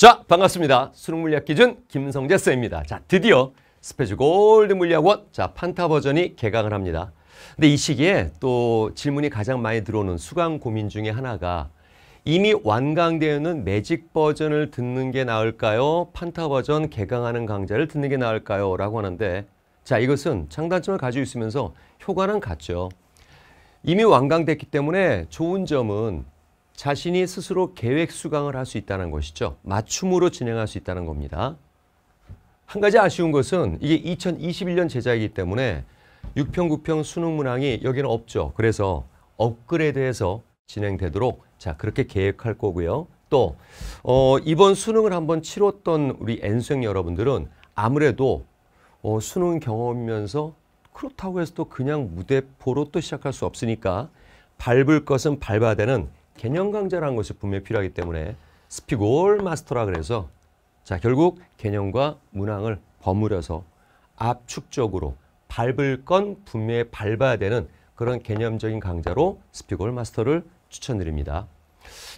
자, 반갑습니다. 수능 물리학 기준 김성재 쌤입니다. 자, 드디어 스페셜 골드 물리학원 자 판타 버전이 개강을 합니다. 근데 이 시기에 또 질문이 가장 많이 들어오는 수강 고민 중에 하나가 이미 완강되어 있는 매직 버전을 듣는 게 나을까요? 판타 버전 개강하는 강좌를 듣는 게 나을까요? 라고 하는데 자, 이것은 장단점을 가지고 있으면서 효과는 같죠. 이미 완강됐기 때문에 좋은 점은 자신이 스스로 계획 수강을 할 수 있다는 것이죠. 맞춤으로 진행할 수 있다는 겁니다. 한 가지 아쉬운 것은 이게 2021년 제자이기 때문에 6평, 9평 수능 문항이 여기는 없죠. 그래서 업그레이드해서 진행되도록 자 그렇게 계획할 거고요. 또 어, 이번 수능을 한번 치렀던 우리 N생 여러분들은 아무래도 어, 수능 경험이면서 그렇다고 해서 또 그냥 무대포로 또 시작할 수 없으니까 밟을 것은 밟아야 되는 개념 강좌라는 것이 분명히 필요하기 때문에 스피골 마스터라 그래서 자 결국 개념과 문항을 버무려서 압축적으로 밟을 건 분명히 밟아야 되는 그런 개념적인 강좌로 스피골 마스터를 추천드립니다.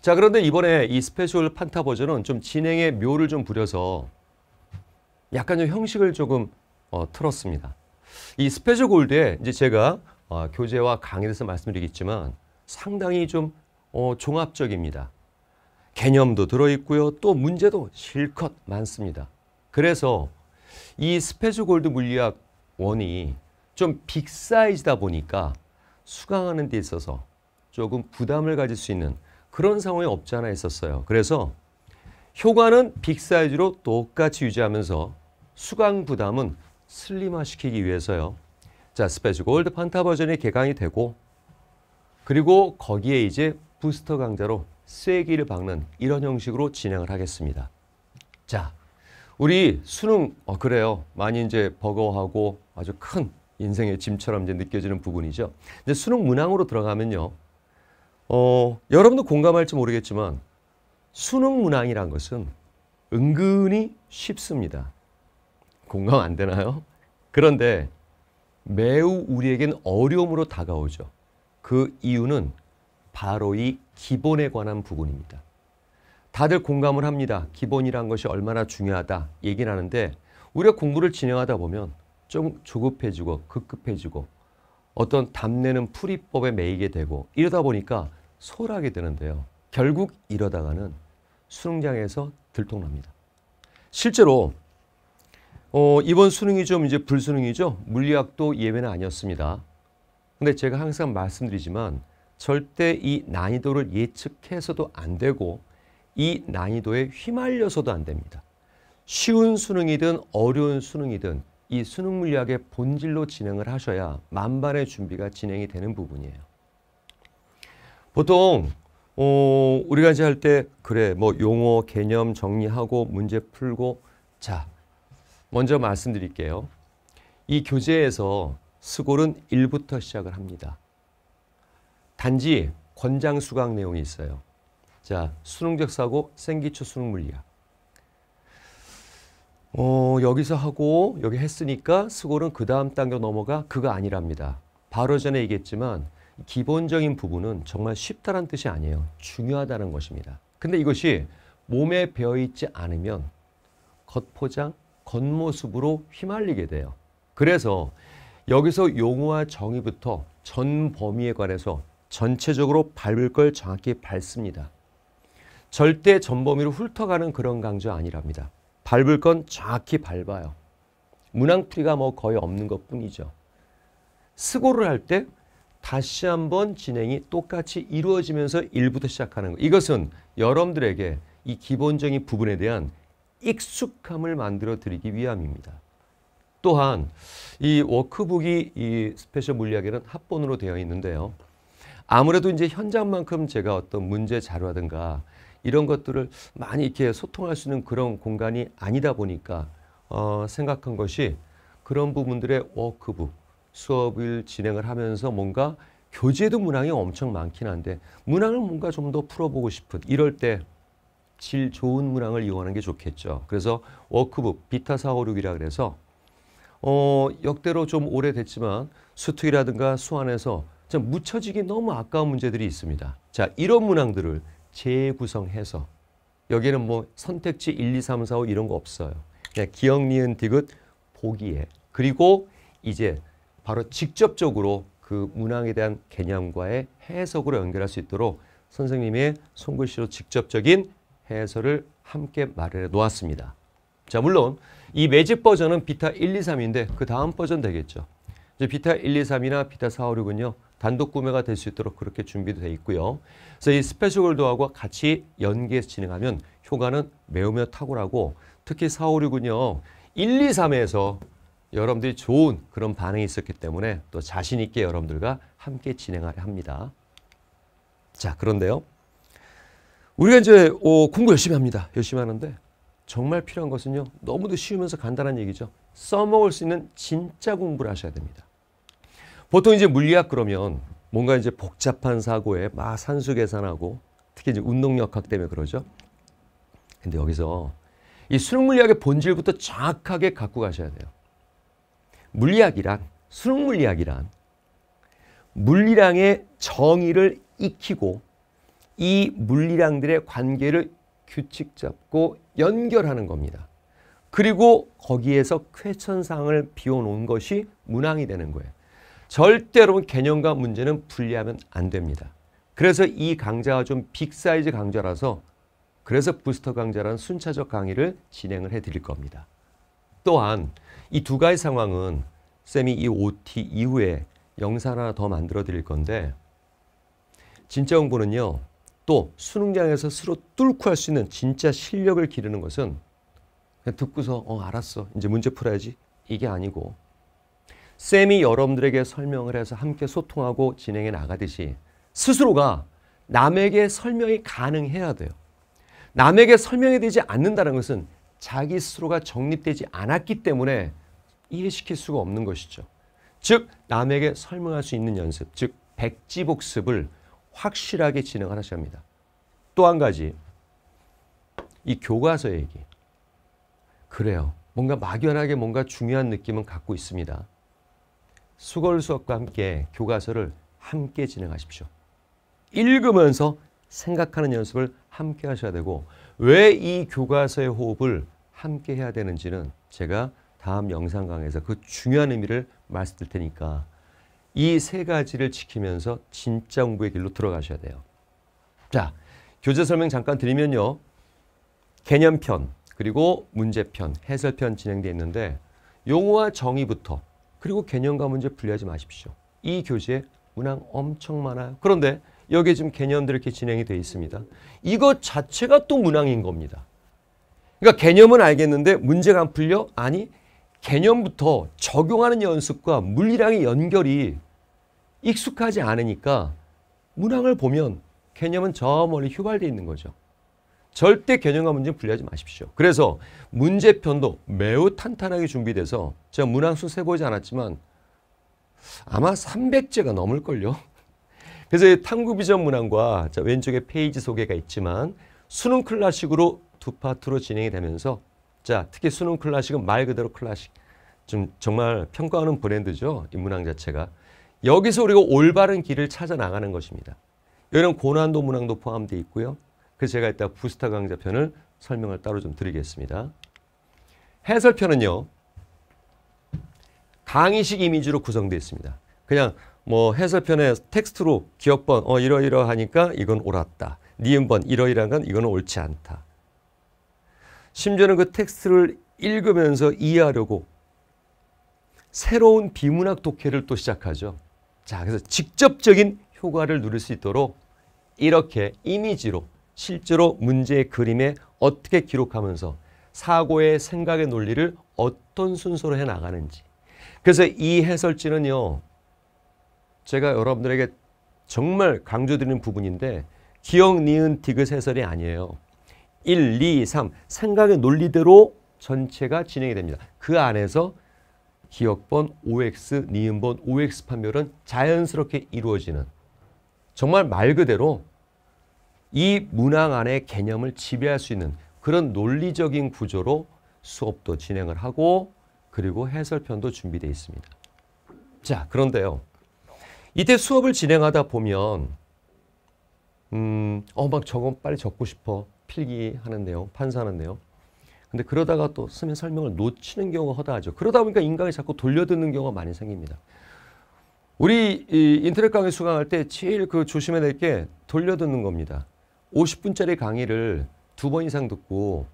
자 그런데 이번에 이 스페셜 판타 버전은 좀 진행의 묘를 좀 부려서 약간 좀 형식을 조금 어, 틀었습니다. 이 스페셜 골드에 이제 제가 어, 교재와 강의에서 말씀드리겠지만 상당히 좀 어, 종합적입니다. 개념도 들어있고요. 또 문제도 실컷 많습니다. 그래서 이 스페즈 골드 물리학 원이 좀 빅사이즈다 보니까 수강하는 데 있어서 조금 부담을 가질 수 있는 그런 상황이 없지 않아 있었어요. 그래서 효과는 빅사이즈로 똑같이 유지하면서 수강 부담은 슬림화시키기 위해서요. 자, 스페셜 골드 판타 버전이 개강이 되고 그리고 거기에 이제 부스터 강좌로 쐐기를 박는 이런 형식으로 진행을 하겠습니다. 자, 우리 수능 어, 그래요. 많이 이제 버거워하고 아주 큰 인생의 짐처럼 이제 느껴지는 부분이죠. 근데 수능 문항으로 들어가면요. 어, 여러분도 공감할지 모르겠지만 수능 문항이란 것은 은근히 쉽습니다. 공감 안 되나요? 그런데 매우 우리에겐 어려움으로 다가오죠. 그 이유는 바로 이 기본에 관한 부분입니다. 다들 공감을 합니다. 기본이란 것이 얼마나 중요하다 얘기를 하는데 우리가 공부를 진행하다 보면 좀 조급해지고 급급해지고 어떤 답내는 풀이법에 매이게 되고 이러다 보니까 소홀하게 되는데요. 결국 이러다가는 수능장에서 들통납니다. 실제로 어, 이번 수능이 좀 이제 불수능이죠. 물리학도 예외는 아니었습니다. 근데 제가 항상 말씀드리지만 절대 이 난이도를 예측해서도 안 되고 이 난이도에 휘말려서도 안 됩니다. 쉬운 수능이든 어려운 수능이든 이 수능 물리학의 본질로 진행을 하셔야 만반의 준비가 진행이 되는 부분이에요. 보통 어, 우리가 이제 할 때 그래 뭐 용어 개념 정리하고 문제 풀고 자 먼저 말씀드릴게요. 이 교재에서 스골은 1부터 시작을 합니다. 단지 권장 수강 내용이 있어요. 자, 수능적 사고 생기초 수능 물리학. 어, 여기서 하고 여기 했으니까 스골은 그 다음 단계 넘어가 그가 아니랍니다. 바로 전에 얘기했지만 기본적인 부분은 정말 쉽다는 뜻이 아니에요. 중요하다는 것입니다. 근데 이것이 몸에 배어있지 않으면 겉포장, 겉모습으로 휘말리게 돼요. 그래서 여기서 용어와 정의부터 전 범위에 관해서 전체적으로 밟을 걸 정확히 밟습니다. 절대 전범위로 훑어가는 그런 강조 아니랍니다. 밟을 건 정확히 밟아요. 문항풀이가 뭐 거의 없는 것 뿐이죠. 스고를 할 때 다시 한번 진행이 똑같이 이루어지면서 1부터 시작하는 것. 이것은 여러분들에게 이 기본적인 부분에 대한 익숙함을 만들어 드리기 위함입니다. 또한 이 워크북이 이 스페셜 물리학에는 합본으로 되어 있는데요. 아무래도 이제 현장만큼 제가 어떤 문제 자료라든가 이런 것들을 많이 이렇게 소통할 수 있는 그런 공간이 아니다 보니까 어, 생각한 것이 그런 부분들의 워크북 수업을 진행을 하면서 뭔가 교재도 문항이 엄청 많긴 한데 문항을 뭔가 좀 더 풀어보고 싶은 이럴 때 질 좋은 문항을 이용하는 게 좋겠죠. 그래서 워크북 비타 456이라 그래서 어, 역대로 좀 오래됐지만 수특이라든가 수안에서 참 묻혀지기 너무 아까운 문제들이 있습니다. 자, 이런 문항들을 재구성해서 여기는 뭐 선택지 1, 2, 3, 4, 5 이런 거 없어요. 그냥 기억, 니은, 디귿 보기에 그리고 이제 바로 직접적으로 그 문항에 대한 개념과의 해석으로 연결할 수 있도록 선생님의 손글씨로 직접적인 해설을 함께 마련해 놓았습니다. 자 물론 이 매집 버전은 비타 1, 2, 3인데 그 다음 버전 되겠죠. 이제 비타 1, 2, 3이나 비타 4, 5, 6은요. 단독 구매가 될 수 있도록 그렇게 준비되어 있고요. 그래서 이 스페셜 골드하고 같이 연계해서 진행하면 효과는 매우 매우 탁월하고 특히 4, 5, 6은요. 1, 2, 3에서 여러분들이 좋은 그런 반응이 있었기 때문에 또 자신 있게 여러분들과 함께 진행하려 합니다. 자, 그런데요. 우리가 이제 어, 공부 열심히 합니다. 열심히 하는데 정말 필요한 것은요. 너무도 쉬우면서 간단한 얘기죠. 써먹을 수 있는 진짜 공부를 하셔야 됩니다. 보통 이제 물리학 그러면 뭔가 이제 복잡한 사고에 막 산수 계산하고 특히 이제 운동역학 때문에 그러죠. 근데 여기서 이 수능 물리학의 본질부터 정확하게 갖고 가셔야 돼요. 물리학이란 수능 물리학이란 물리량의 정의를 익히고 이 물리량들의 관계를 규칙 잡고 연결하는 겁니다. 그리고 거기에서 쾌천상을 비워놓은 것이 문항이 되는 거예요. 절대 여러분 개념과 문제는 분리하면 안 됩니다. 그래서 이 강좌가 좀 빅사이즈 강좌라서 그래서 부스터 강좌라는 순차적 강의를 진행을 해드릴 겁니다. 또한 이 두 가지 상황은 쌤이 이 OT 이후에 영상 하나 더 만들어 드릴 건데 진짜 공부는요. 또 수능장에서 스스로 뚫고 할 수 있는 진짜 실력을 기르는 것은 듣고서 어 알았어 이제 문제 풀어야지 이게 아니고 쌤이 여러분들에게 설명을 해서 함께 소통하고 진행해 나가듯이 스스로가 남에게 설명이 가능해야 돼요. 남에게 설명이 되지 않는다는 것은 자기 스스로가 정립되지 않았기 때문에 이해시킬 수가 없는 것이죠. 즉 남에게 설명할 수 있는 연습, 즉 백지복습을 확실하게 진행하셔야 합니다. 또 한 가지, 이 교과서 얘기. 그래요. 뭔가 막연하게 뭔가 중요한 느낌은 갖고 있습니다. 수걸 수업과 함께 교과서를 함께 진행하십시오. 읽으면서 생각하는 연습을 함께 하셔야 되고 왜 이 교과서의 호흡을 함께 해야 되는지는 제가 다음 영상 강에서 그 중요한 의미를 말씀드릴 테니까 이 세 가지를 지키면서 진짜 공부의 길로 들어가셔야 돼요. 자, 교재 설명 잠깐 드리면요. 개념편, 그리고 문제편, 해설편 진행되어 있는데 용어와 정의부터 그리고 개념과 문제 분리하지 마십시오. 이 교재 문항 엄청 많아요. 그런데 여기에 지금 개념들이 렇게 진행이 되어 있습니다. 이것 자체가 또 문항인 겁니다. 그러니까 개념은 알겠는데 문제가 안 풀려? 아니 개념부터 적용하는 연습과 물리랑의 연결이 익숙하지 않으니까 문항을 보면 개념은 저 멀리 휘발되어 있는 거죠. 절대 개념과 문제는 분리하지 마십시오. 그래서 문제편도 매우 탄탄하게 준비돼서 제가 문항수 세보지 않았지만 아마 300제가 넘을걸요. 그래서 탐구 비전 문항과 왼쪽에 페이지 소개가 있지만 수능 클래식으로 두 파트로 진행이 되면서 자 특히 수능 클래식은 말 그대로 클래식 좀 정말 평가하는 브랜드죠. 이 문항 자체가. 여기서 우리가 올바른 길을 찾아 나가는 것입니다. 이런 고난도 문항도 포함되어 있고요. 그래서 제가 이따 부스터 강좌편을 설명을 따로 좀 드리겠습니다. 해설편은요. 강의식 이미지로 구성되어 있습니다. 그냥 뭐 해설편에 텍스트로 기억번 어 이러이러하니까 이건 옳았다. 니은번 이러이러한 건 이건 옳지 않다. 심지어는 그 텍스트를 읽으면서 이해하려고 새로운 비문학 독해를 또 시작하죠. 자, 그래서 직접적인 효과를 누릴 수 있도록 이렇게 이미지로 실제로 문제의 그림에 어떻게 기록하면서 사고의 생각의 논리를 어떤 순서로 해나가는지. 그래서 이 해설지는요. 제가 여러분들에게 정말 강조드리는 부분인데 기억, 니은, 디귿 해설이 아니에요. 1, 2, 3 생각의 논리대로 전체가 진행이 됩니다. 그 안에서 기억번 OX, 니은번 OX 판별은 자연스럽게 이루어지는 정말 말 그대로 이 문항 안에 개념을 지배할 수 있는 그런 논리적인 구조로 수업도 진행을 하고 그리고 해설편도 준비되어 있습니다. 자, 그런데요. 이때 수업을 진행하다 보면 음, 어, 막 저건 빨리 적고 싶어. 필기하는 내용, 판사하는 내용. 근데 그러다가 또 쓰면 설명을 놓치는 경우가 허다하죠. 그러다 보니까 인강이 자꾸 돌려듣는 경우가 많이 생깁니다. 우리 인터넷 강의 수강할 때 제일 그 조심해야 될 게 돌려듣는 겁니다. 50분짜리 강의를 두 번 이상 듣고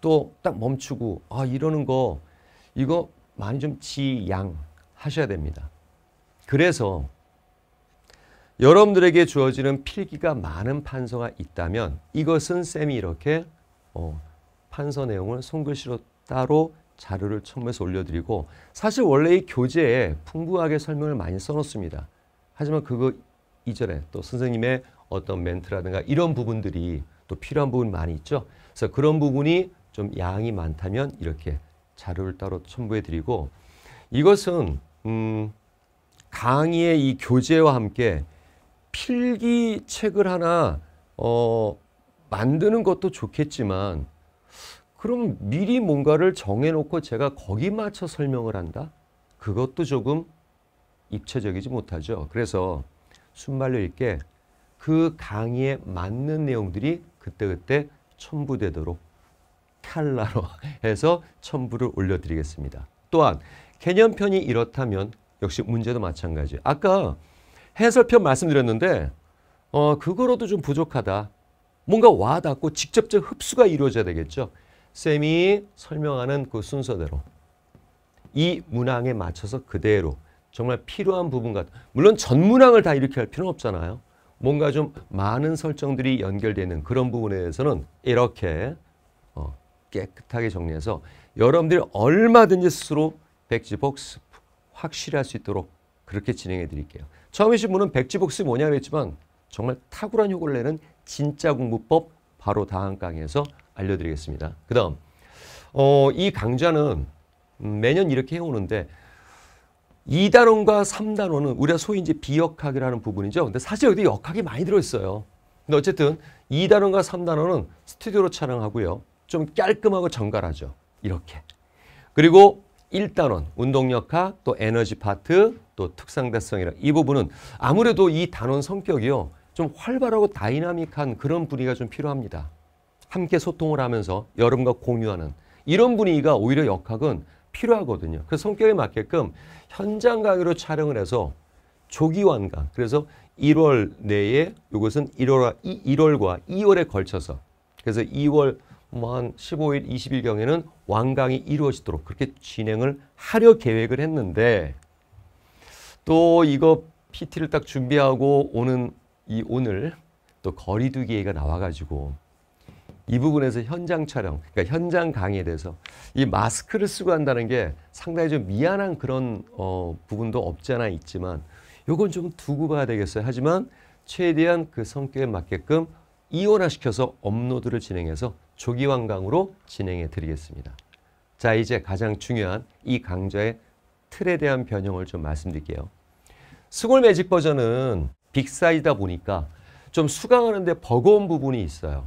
또 딱 멈추고 아 이러는 거 이거 많이 좀 지양 하셔야 됩니다. 그래서 여러분들에게 주어지는 필기가 많은 판서가 있다면 이것은 쌤이 이렇게 어, 판서 내용을 손글씨로 따로 자료를 첨부해서 올려드리고 사실 원래 이 교재에 풍부하게 설명을 많이 써놓습니다. 하지만 그거 이전에 또 선생님의 어떤 멘트라든가 이런 부분들이 또 필요한 부분 많이 있죠. 그래서 그런 부분이 좀 양이 많다면 이렇게 자료를 따로 첨부해 드리고 이것은 음, 강의의 이 교재와 함께 필기책을 하나 어, 만드는 것도 좋겠지만 그럼 미리 뭔가를 정해놓고 제가 거기 맞춰 설명을 한다? 그것도 조금 입체적이지 못하죠. 그래서 순말로 읽게 그 강의에 맞는 내용들이 그때그때 첨부되도록 칼라로 해서 첨부를 올려드리겠습니다. 또한 개념편이 이렇다면 역시 문제도 마찬가지. 아까 해설편 말씀드렸는데 어, 그거로도 좀 부족하다. 뭔가 와닿고 직접적 흡수가 이루어져야 되겠죠. 쌤이 설명하는 그 순서대로 이 문항에 맞춰서 그대로 정말 필요한 부분 같 물론 전 문항을 다 이렇게 할 필요는 없잖아요. 뭔가 좀 많은 설정들이 연결되는 그런 부분에 대해서는 이렇게 어, 깨끗하게 정리해서 여러분들이 얼마든지 스스로 백지복습 확실할 수 있도록 그렇게 진행해 드릴게요. 처음에신문은 백지복습이 뭐냐 그랬지만 정말 탁월한 효과를 내는 진짜 공부법 바로 다음 강의에서 알려드리겠습니다. 그 다음 어, 이 강좌는 음, 매년 이렇게 해오는데 2단원과3단원은 우리가 소위 이제 비역학이라는 부분이죠. 근데 사실 여기 도 역학이 많이 들어있어요. 근데 어쨌든 2단원과3단원은 스튜디오로 촬영하고요. 좀 깔끔하고 정갈하죠. 이렇게. 그리고 1단원 운동역학, 또 에너지 파트, 또특상대성이라이 부분은 아무래도 이 단원 성격이요. 좀 활발하고 다이나믹한 그런 분위기가 좀 필요합니다. 함께 소통을 하면서 여러분과 공유하는 이런 분위기가 오히려 역학은 필요하거든요. 그 성격에 맞게끔 현장 강의로 촬영을 해서 조기 완강. 그래서 1월 내에 이것은 1월, 1월과 2월에 걸쳐서 그래서 2월 뭐한 15일, 20일경에는 완강이 이루어지도록 그렇게 진행을 하려 계획을 했는데 또 이거 PT를 딱 준비하고 오는 이 오늘 또 거리두기 얘기가 나와가지고 이 부분에서 현장 촬영, 그러니까 현장 강의에 대해서 이 마스크를 쓰고 한다는 게 상당히 좀 미안한 그런 어, 부분도 없지 않아 있지만 이건좀 두고 봐야 되겠어요. 하지만 최대한 그 성격에 맞게끔 이원화시켜서 업로드를 진행해서 조기완강으로 진행해 드리겠습니다. 자 이제 가장 중요한 이 강좌의 틀에 대한 변형을 좀 말씀드릴게요. 스골 매직 버전은 빅사이다 보니까 좀 수강하는데 버거운 부분이 있어요.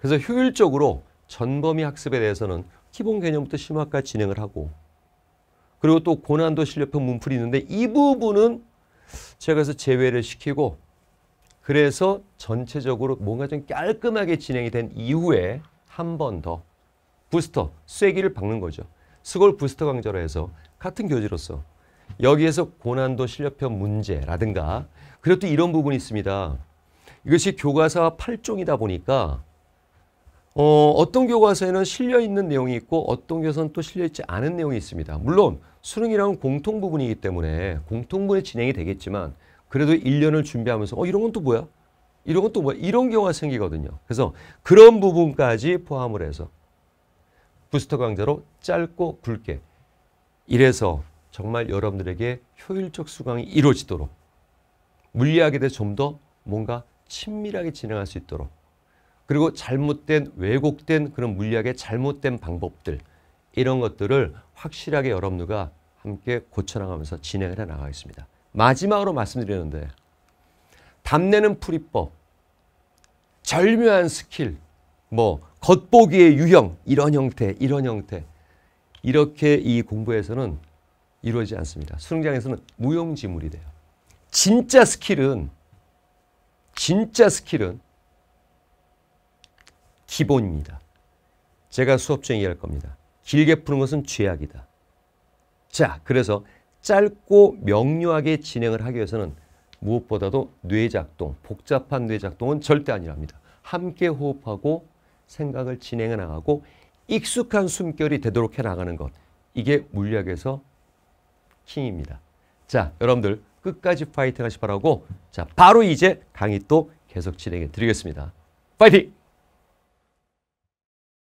그래서 효율적으로 전범위 학습에 대해서는 기본 개념부터 심화까지 진행을 하고 그리고 또 고난도 실력형 문풀이 있는데 이 부분은 제가 그래서 제외를 시키고 그래서 전체적으로 뭔가 좀 깔끔하게 진행이 된 이후에 한 번 더 부스터, 쐐기를 박는 거죠. 스골 부스터 강좌로 해서 같은 교재로서 여기에서 고난도 실력편 문제라든가 그리고 또 이런 부분이 있습니다. 이것이 교과서 8종이다 보니까 어, 어떤 교과서에는 실려 있는 내용이 있고 어떤 교과서는 또 실려 있지 않은 내용이 있습니다. 물론 수능이랑 공통 부분이기 때문에 공통 부분이 진행이 되겠지만 그래도 1년을 준비하면서 어 이런 건 또 뭐야? 이런 건 또 뭐야? 이런 경우가 생기거든요. 그래서 그런 부분까지 포함을 해서 부스터 강좌로 짧고 굵게 이래서 정말 여러분들에게 효율적 수강이 이루어지도록 물리학에 대해 좀 더 뭔가 친밀하게 진행할 수 있도록 그리고 잘못된 왜곡된 그런 물리학의 잘못된 방법들 이런 것들을 확실하게 여러분들과 함께 고쳐나가면서 진행을 해나가겠습니다. 마지막으로 말씀드리는데 담내는 풀이법, 절묘한 스킬, 뭐 겉보기의 유형 이런 형태 이런 형태 이렇게 이 공부에서는 이루어지지 않습니다. 수능장에서는 무용지물이 돼요. 진짜 스킬은 진짜 스킬은 기본입니다. 제가 수업중에 얘기할 겁니다. 길게 푸는 것은 죄악이다. 자, 그래서 짧고 명료하게 진행을 하기 위해서는 무엇보다도 뇌작동, 복잡한 뇌작동은 절대 아니랍니다. 함께 호흡하고 생각을 진행해 나가고 익숙한 숨결이 되도록 해 나가는 것. 이게 물리학에서 킹입니다. 자, 여러분들 끝까지 파이팅 하시 바라고 자, 바로 이제 강의 또 계속 진행해 드리겠습니다. 파이팅!